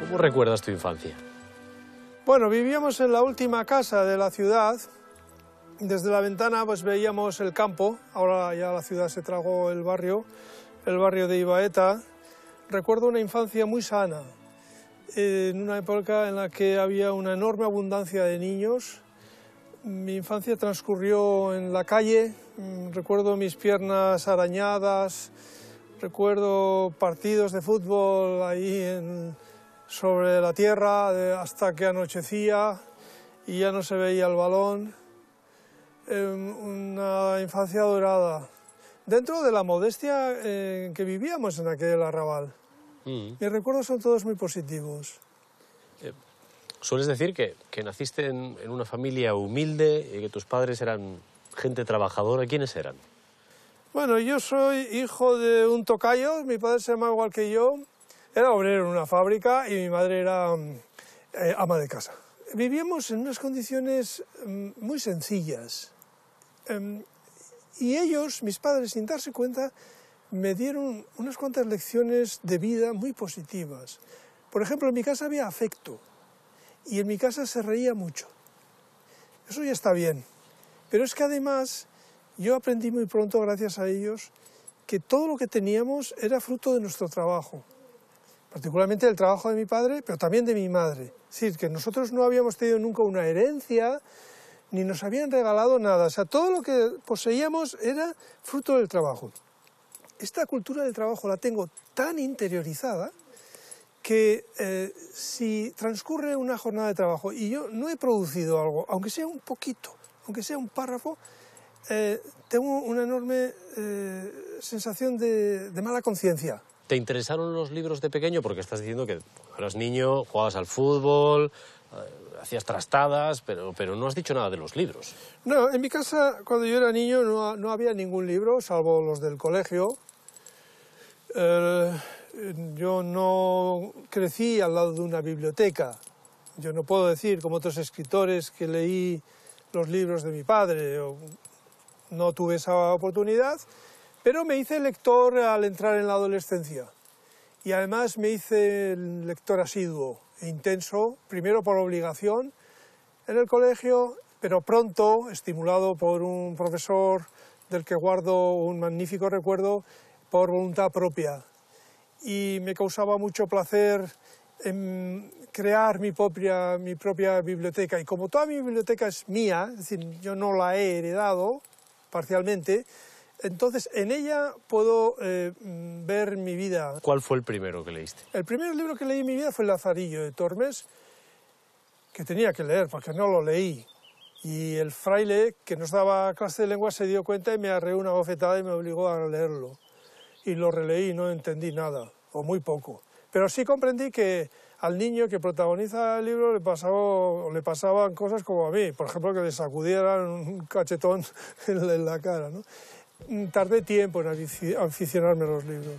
¿Cómo recuerdas tu infancia? Bueno, vivíamos en la última casa de la ciudad. Desde la ventana pues veíamos el campo, ahora ya la ciudad se tragó el barrio, el barrio de Ibaeta. Recuerdo una infancia muy sana, en una época en la que había una enorme abundancia de niños. Mi infancia transcurrió en la calle, mm, recuerdo mis piernas arañadas, recuerdo partidos de fútbol ahí en, sobre la tierra hasta que anochecía y ya no se veía el balón. Em, una infancia dorada, dentro de la modestia en eh, que vivíamos en aquel arrabal. Mm. Mis recuerdos son todos muy positivos. Eh, sueles decir que, naciste en, una familia humilde y que tus padres eran gente trabajadora. ¿Quiénes eran? Bueno, yo soy hijo de un tocayo, mi padre se llama igual que yo, era obrero en una fábrica y mi madre era mm, eh, ama de casa. Vivíamos en unas condiciones mm, muy sencillas. Em, y ellos, mis padres, sin darse cuenta, me dieron unas cuantas lecciones de vida muy positivas. Por ejemplo, en mi casa había afecto y en mi casa se reía mucho. Eso ya está bien. Pero es que además yo aprendí muy pronto, gracias a ellos, que todo lo que teníamos era fruto de nuestro trabajo particularmente del trabajo de mi padre, pero también de mi madre. Es decir, que nosotros no habíamos tenido nunca una herencia, ni nos habían regalado nada. O sea, todo lo que poseíamos era fruto del trabajo. Esta cultura del trabajo la tengo tan interiorizada que eh, si transcurre una jornada de trabajo y yo no he producido algo, aunque sea un poquito, aunque sea un párrafo, eh, tengo una enorme eh, sensación de mala conciencia. ¿Te interesaron los libros de pequeño? Porque estás diciendo que eras niño jugabas al fútbol, eh, hacías trastadas, pero, no has dicho nada de los libros. No, en mi casa cuando yo era niño no, había ningún libro, salvo los del colegio. Eh, yo no crecí al lado de una biblioteca. Yo no puedo decir, como otros escritores, que leí los libros de mi padre. no tuve esa oportunidad pero me hice lector al entrar en la adolescencia y además me hice lector asiduo e intenso, primero por obligación en el colegio, pero pronto, estimulado por un profesor del que guardo un magnífico recuerdo, por voluntad propia. Y me causaba mucho placer en em, crear mi propia, mi propia biblioteca. Y como toda mi biblioteca es mía, es decir, yo no la he heredado parcialmente, entonces, en ella puedo eh, ver mi vida. ¿Cuál fue el primero que leíste? El primer libro que leí en mi vida fue El Lazarillo de Tormes, que tenía que leer porque no lo leí. Y el fraile que nos daba clase de lengua se dio cuenta y me arreó una bofetada y me obligó a leerlo. Y lo releí y no entendí nada, o muy poco. Pero sí comprendí que al niño que protagoniza el libro le, le pasaban cosas como a mí, por ejemplo, que le sacudieran un cachetón en la cara. ¿no? Tardé tiempo en aficionarme a los libros.